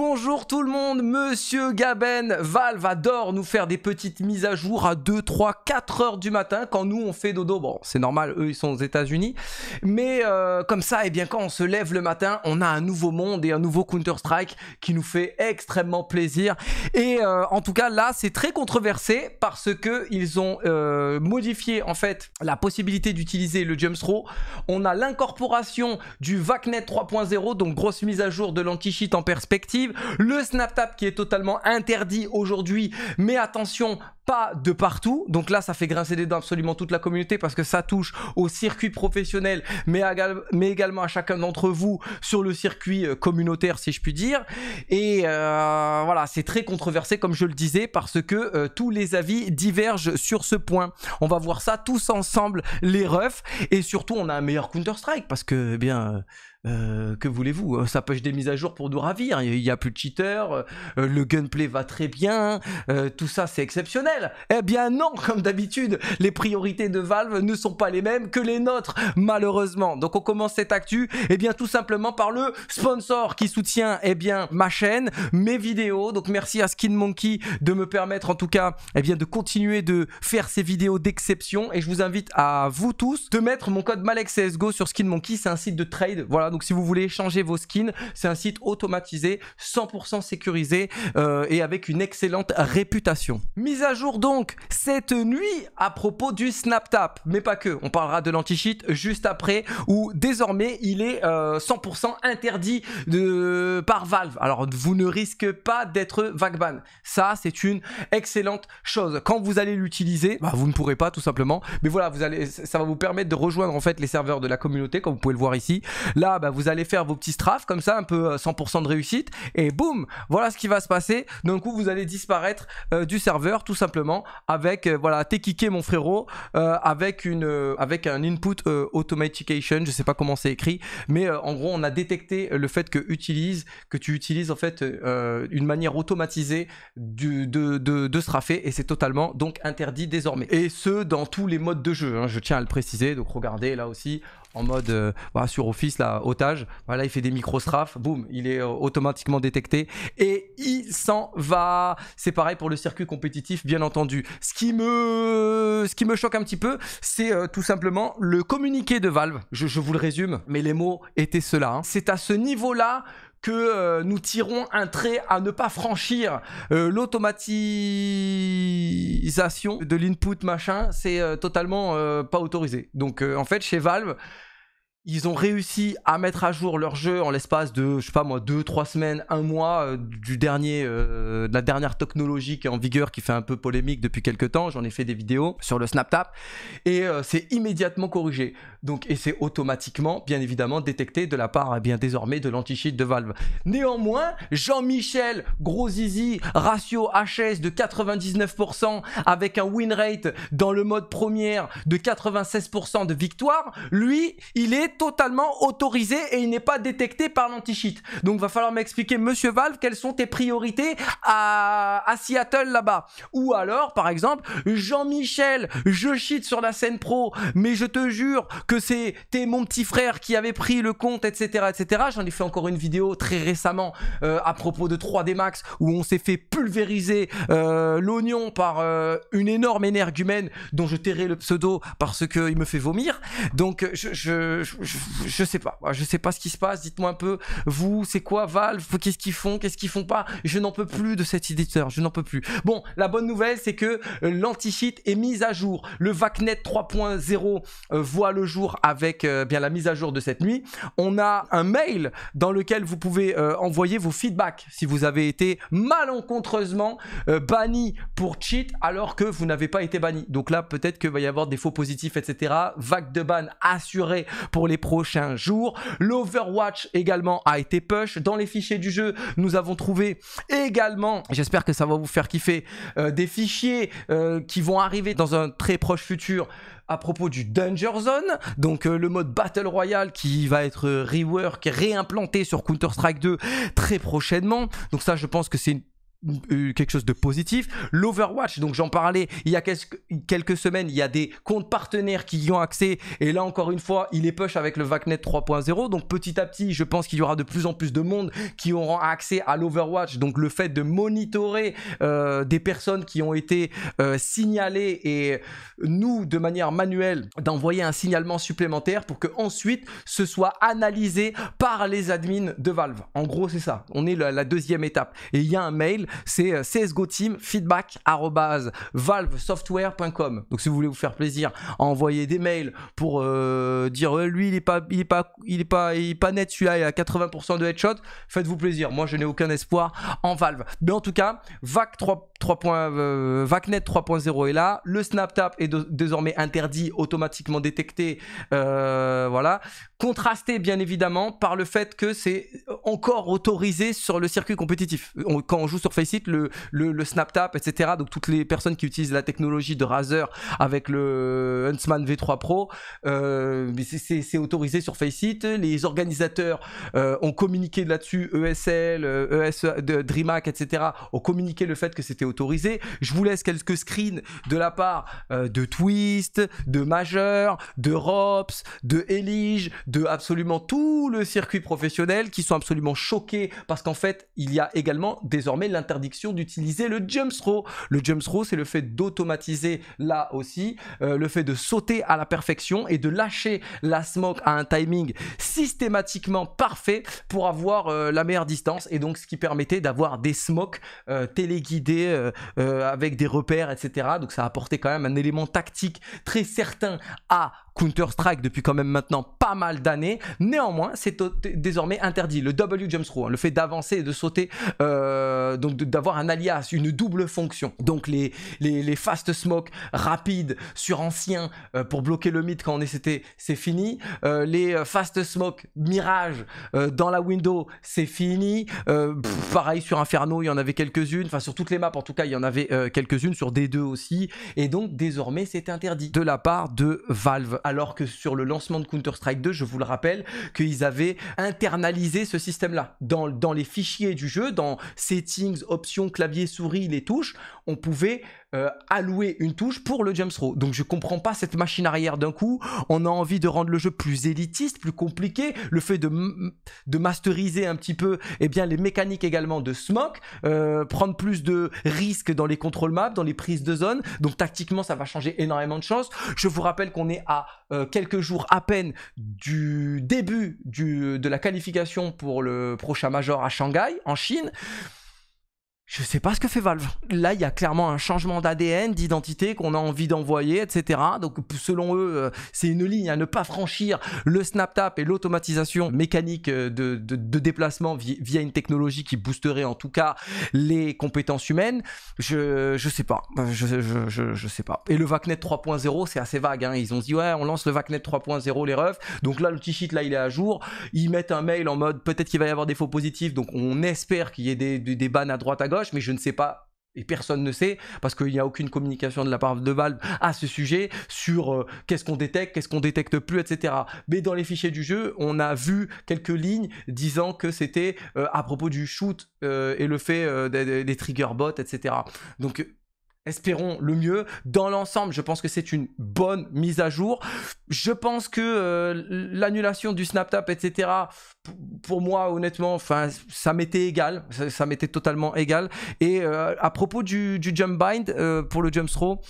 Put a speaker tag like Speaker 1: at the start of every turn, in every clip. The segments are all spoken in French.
Speaker 1: Bonjour tout le monde, monsieur Gaben. Valve adore nous faire des petites mises à jour à 2, 3, 4 heures du matin quand nous on fait dodo. Bon, c'est normal, eux ils sont aux États-Unis. Mais euh, comme ça, et eh bien quand on se lève le matin, on a un nouveau monde et un nouveau Counter-Strike qui nous fait extrêmement plaisir. Et euh, en tout cas, là c'est très controversé parce que ils ont euh, modifié en fait la possibilité d'utiliser le jump throw. On a l'incorporation du VACnet 3.0, donc grosse mise à jour de l'anti-cheat en perspective. Le snap tap qui est totalement interdit aujourd'hui. Mais attention, pas de partout. Donc là, ça fait grincer des dents absolument toute la communauté parce que ça touche au circuit professionnel, mais, également à chacun d'entre vous sur le circuit euh, communautaire, si je puis dire. Et euh, voilà, c'est très controversé, comme je le disais, parce que euh, tous les avis divergent sur ce point. On va voir ça tous ensemble, les refs. Et surtout, on a un meilleur Counter-Strike parce que, eh bien... Euh, que voulez-vous hein, Ça pêche des mises à jour pour nous ravir. Il n'y a plus de cheaters, euh, le gunplay va très bien, euh, tout ça c'est exceptionnel. Eh bien non, comme d'habitude, les priorités de Valve ne sont pas les mêmes que les nôtres, malheureusement. Donc on commence cette actu, eh bien tout simplement par le sponsor qui soutient eh bien ma chaîne, mes vidéos. Donc merci à Skin Monkey de me permettre en tout cas eh bien de continuer de faire ces vidéos d'exception et je vous invite à vous tous de mettre mon code MalexCSGO sur Skin Monkey, c'est un site de trade. Voilà donc si vous voulez changer vos skins, c'est un site automatisé, 100% sécurisé euh, et avec une excellente réputation. Mise à jour donc cette nuit à propos du SnapTap, mais pas que. On parlera de l'anti-cheat juste après où désormais il est 100% euh, interdit de... par Valve. Alors vous ne risquez pas d'être vagban. Ça c'est une excellente chose. Quand vous allez l'utiliser, bah, vous ne pourrez pas tout simplement. Mais voilà, vous allez, ça va vous permettre de rejoindre en fait les serveurs de la communauté, comme vous pouvez le voir ici. Là bah, vous allez faire vos petits strafs comme ça, un peu 100% euh, de réussite, et boum, voilà ce qui va se passer. D'un coup, vous allez disparaître euh, du serveur tout simplement avec, euh, voilà, t'es kické mon frérot, avec, une, avec un input automatication, je sais pas comment c'est écrit, mais en gros, on a détecté le fait que, utilise, que tu utilises en fait une manière automatisée de, de, straffer, et c'est totalement donc interdit désormais. Et ce, dans tous les modes de jeu, hein, je tiens à le préciser, donc regardez là aussi, en mode euh, bah, sur Office, là, otage. Voilà, il fait des micro-strafes, boum, il est euh, automatiquement détecté et il s'en va. C'est pareil pour le circuit compétitif, bien entendu. Ce qui me, ce qui me choque un petit peu, c'est euh, tout simplement le communiqué de Valve. Je, vous le résume, mais les mots étaient ceux-là. Hein. C'est à ce niveau-là que nous tirons un trait à ne pas franchir l'automatique de l'input machin, c'est euh, totalement euh, pas autorisé. Donc euh, en fait, chez Valve, ils ont réussi à mettre à jour leur jeu en l'espace de, je sais pas moi, deux, trois semaines, un mois euh, du dernier, euh, de la dernière technologie qui est en vigueur, qui fait un peu polémique depuis quelques temps. J'en ai fait des vidéos sur le SnapTap et euh, c'est immédiatement corrigé. Donc, et c'est automatiquement, bien évidemment, détecté de la part, eh bien désormais, de l'anti-cheat de Valve. Néanmoins, Jean-Michel zizi, ratio HS de 99% avec un win rate dans le mode première de 96% de victoire, lui, il est totalement autorisé et il n'est pas détecté par l'anti-cheat. Donc va falloir m'expliquer, monsieur Valve, quelles sont tes priorités à, Seattle là-bas. Ou alors, par exemple, Jean-Michel, je cheat sur la scène pro, mais je te jure que c'était mon petit frère qui avait pris le compte, etc. etc. J'en ai fait encore une vidéo très récemment euh, à propos de 3D Max où on s'est fait pulvériser euh, l'oignon par euh, une énorme énergumène dont je tairai le pseudo parce qu'il me fait vomir. Donc je, je, sais pas. Je sais pas ce qui se passe. Dites-moi un peu, vous, c'est quoi Valve Qu'est-ce qu'ils font Qu'est-ce qu'ils font pas Je n'en peux plus de cet éditeur. Je n'en peux plus. Bon, la bonne nouvelle, c'est que euh, l'anti-cheat est mise à jour. Le VACnet 3.0 euh, voit le jour avec euh, bien la mise à jour de cette nuit. On a un mail dans lequel vous pouvez envoyer vos feedbacks si vous avez été malencontreusement banni pour cheat alors que vous n'avez pas été banni. Donc là, peut-être qu'il va y avoir des faux positifs, etc. Vague de ban assurée pour les prochains jours. L'Overwatch également a été push. Dans les fichiers du jeu, nous avons trouvé également, j'espère que ça va vous faire kiffer, euh, des fichiers euh, qui vont arriver dans un très proche futur à propos du Danger Zone, donc euh, le mode Battle Royale qui va être rework, réimplanté sur Counter-Strike 2 très prochainement. Donc ça, je pense que c'est une euh, quelque chose de positif. L'Overwatch, donc j'en parlais il y a quelques semaines, il y a des comptes partenaires qui ont accès. Et là, encore une fois, il est push avec le VACnet 3.0. Donc petit à petit, je pense qu'il y aura de plus en plus de monde qui auront accès à l'Overwatch. Donc le fait de monitorer euh, des personnes qui ont été euh, signalées et nous, de manière manuelle, d'envoyer un signalement supplémentaire pour que ensuite ce soit analysé par les admins de Valve. En gros, c'est ça. On est la, la deuxième étape. Et il y a un mail c'est euh, CSGO Team feedback valvesoftware.com. Donc si vous voulez vous faire plaisir, envoyer des mails pour euh, dire euh, lui il est pas il est pas il est pas il pas net celui-là il a 80% de headshot, faites-vous plaisir. Moi je n'ai aucun espoir en Valve. Mais en tout cas, VAC 3 euh, VACnet 3.0 est là. Le SnapTap est désormais interdit, automatiquement détecté. Euh, voilà. Contrasté, bien évidemment, par le fait que c'est encore autorisé sur le circuit compétitif. quand on joue sur Faceit, le, le, le SnapTap, etc. Donc, toutes les personnes qui utilisent la technologie de Razer avec le Huntsman V3 Pro, euh, c'est autorisé sur Faceit. Les organisateurs ont communiqué là-dessus, ESL, e e, DreamHack, etc. ont communiqué le fait que c'était autorisé. Je vous laisse quelques screens de la part euh, de Twist, de Majeur, de Rops, de Elige, de absolument tout le circuit professionnel qui sont absolument choqués parce qu'en fait, il y a également désormais l'interdiction d'utiliser le jump throw. Le jump throw, c'est le fait d'automatiser là aussi, euh, le fait de sauter à la perfection et de lâcher la smoke à un timing systématiquement parfait pour avoir euh, la meilleure distance et donc ce qui permettait d'avoir des smokes téléguidés euh, euh, avec des repères, etc. Donc ça a apporté quand même un élément tactique très certain à Counter-Strike depuis quand même maintenant pas mal d'années. Néanmoins, c'est désormais interdit. Le W jump hein, le fait d'avancer et de sauter, euh, donc d'avoir un alias, une double fonction. Donc les, les, les fast smoke rapides sur anciens pour bloquer le mythe quand on est c'est fini. les fast smoke mirage dans la window, c'est fini. pareil sur Inferno, il y en avait quelques-unes. Enfin sur toutes les maps en en tout cas il y en avait euh, quelques-unes sur D2 aussi, et donc désormais c'est interdit de la part de Valve, alors que sur le lancement de Counter-Strike 2, je vous le rappelle, qu'ils avaient internalisé ce système-là. Dans, dans les fichiers du jeu, dans settings, options, clavier, souris, les touches, on pouvait euh, allouer une touche pour le James throw. Donc je comprends pas cette machine arrière d'un coup. On a envie de rendre le jeu plus élitiste, plus compliqué. Le fait de, de masteriser un petit peu eh bien, les mécaniques également de smoke, euh, prendre plus de risques dans les contrôles maps, dans les prises de zone. Donc tactiquement, ça va changer énormément de choses. Je vous rappelle qu'on est à euh, quelques jours à peine du début du, de la qualification pour le prochain major à Shanghai, en Chine je sais pas ce que fait Valve. Là, il y a clairement un changement d'ADN, d'identité qu'on a envie d'envoyer, etc. Donc, selon eux, euh, c'est une ligne à ne pas franchir le snap tap et l'automatisation mécanique euh, de, de, déplacement via une technologie qui boosterait en tout cas les compétences humaines. Je, je sais pas. Je, je, je, je sais pas. Et le VACnet 3.0, c'est assez vague. Hein. Ils ont dit, ouais, on lance le VACnet 3.0, les refs. Donc là, le t là, il est à jour. Ils mettent un mail en mode, peut-être qu'il va y avoir des faux positifs. Donc, on espère qu'il y ait des, des, des, à droite, à gauche mais je ne sais pas et personne ne sait, parce qu'il n'y a aucune communication de la part de Valve à ce sujet sur euh, qu'est-ce qu'on détecte, qu'est-ce qu'on détecte plus, etc. Mais dans les fichiers du jeu, on a vu quelques lignes disant que c'était euh, à propos du shoot euh, et le fait des, des, trigger bots, etc. Donc espérons le mieux. Dans l'ensemble, je pense que c'est une bonne mise à jour. Je pense que euh, l'annulation du snap tap etc., pour moi, honnêtement, ça m'était égal. Ça, m'était totalement égal. Et euh, à propos du, jump bind euh, pour le jump throw,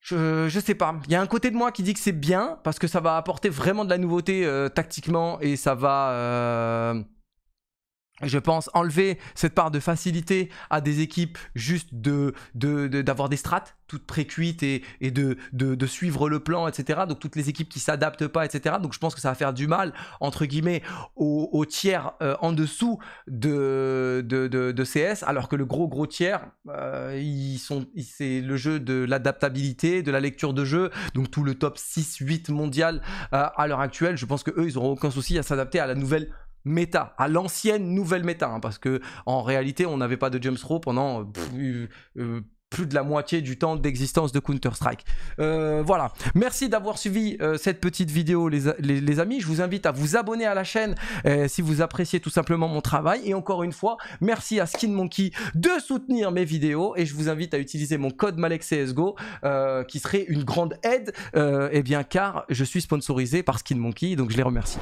Speaker 1: je, je, sais pas. Il y a un côté de moi qui dit que c'est bien parce que ça va apporter vraiment de la nouveauté tactiquement et ça va je pense, enlever cette part de facilité à des équipes juste de, d'avoir des strates toutes précuites et, et de, de, suivre le plan, etc. Donc toutes les équipes qui s'adaptent pas, etc. Donc je pense que ça va faire du mal, entre guillemets, aux, tiers euh, en dessous de, de, CS, alors que le gros gros tiers, euh, ils sont, c'est le jeu de l'adaptabilité, de la lecture de jeu, donc tout le top 6-8 mondial euh, à l'heure actuelle, je pense que eux, ils auront aucun souci à s'adapter à la nouvelle méta, à l'ancienne nouvelle méta, hein, parce que en réalité, on n'avait pas de James pendant euh, euh, plus de la moitié du temps d'existence de Counter-Strike. Euh, voilà. Merci d'avoir suivi cette petite vidéo, les, amis. Je vous invite à vous abonner à la chaîne si vous appréciez tout simplement mon travail. Et encore une fois, merci à Skin de soutenir mes vidéos. Et je vous invite à utiliser mon code MalekCSGO, qui serait une grande aide, eh bien, car je suis sponsorisé par Skin Monkey, donc je les remercie.